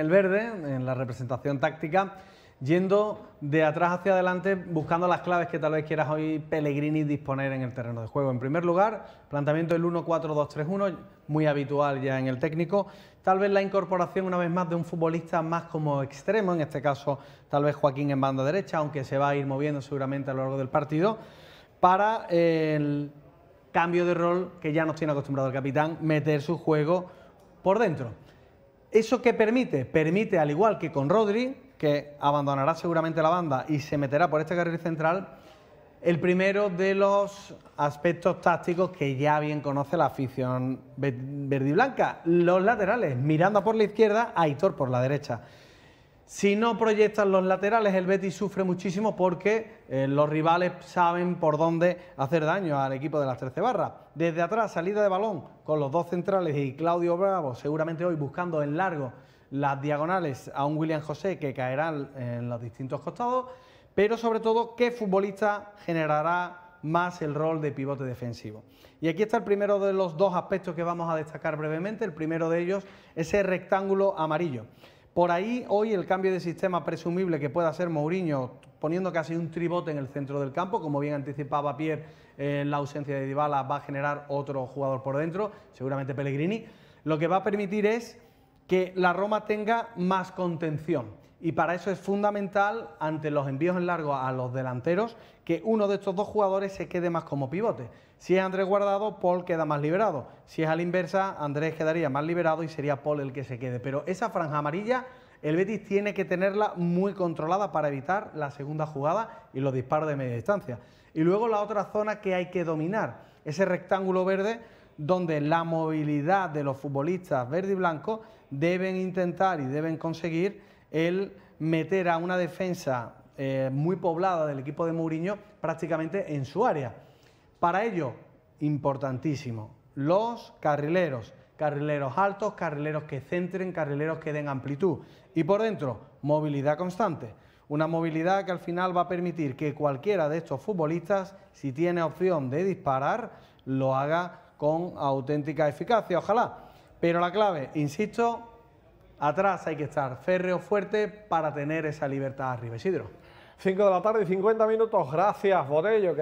el verde, en la representación táctica, yendo de atrás hacia adelante buscando las claves que tal vez quieras hoy Pellegrini disponer en el terreno de juego. En primer lugar, planteamiento del 1-4-2-3-1, muy habitual ya en el técnico. Tal vez la incorporación una vez más de un futbolista más como extremo, en este caso tal vez Joaquín en banda derecha, aunque se va a ir moviendo seguramente a lo largo del partido, para el cambio de rol que ya nos tiene acostumbrado el capitán, meter su juego por dentro. ¿Eso qué permite? Permite, al igual que con Rodri, que abandonará seguramente la banda y se meterá por este carril central, el primero de los aspectos tácticos que ya bien conoce la afición verdiblanca, blanca, los laterales, mirando por la izquierda, Aitor por la derecha. Si no proyectan los laterales, el Betis sufre muchísimo porque eh, los rivales saben por dónde hacer daño al equipo de las 13 barras. Desde atrás, salida de balón con los dos centrales y Claudio Bravo, seguramente hoy buscando en largo las diagonales a un William José que caerá en los distintos costados, pero sobre todo, ¿qué futbolista generará más el rol de pivote defensivo. Y aquí está el primero de los dos aspectos que vamos a destacar brevemente. El primero de ellos, ese rectángulo amarillo. Por ahí hoy el cambio de sistema presumible que pueda hacer Mourinho, poniendo casi un tribote en el centro del campo, como bien anticipaba Pierre, en eh, la ausencia de Dybala va a generar otro jugador por dentro, seguramente Pellegrini, lo que va a permitir es que la Roma tenga más contención y para eso es fundamental ante los envíos en largo a los delanteros que uno de estos dos jugadores se quede más como pivote. Si es Andrés Guardado, Paul queda más liberado. Si es a la inversa, Andrés quedaría más liberado y sería Paul el que se quede. Pero esa franja amarilla el Betis tiene que tenerla muy controlada para evitar la segunda jugada y los disparos de media distancia. Y luego la otra zona que hay que dominar, ese rectángulo verde donde la movilidad de los futbolistas verde y blanco deben intentar y deben conseguir el meter a una defensa eh, muy poblada del equipo de Mourinho prácticamente en su área. Para ello, importantísimo, los carrileros, carrileros altos, carrileros que centren, carrileros que den amplitud. Y por dentro, movilidad constante. Una movilidad que al final va a permitir que cualquiera de estos futbolistas, si tiene opción de disparar, lo haga con auténtica eficacia, ojalá. Pero la clave, insisto, Atrás hay que estar férreo fuerte para tener esa libertad arriba, Isidro. 5 de la tarde y 50 minutos. Gracias por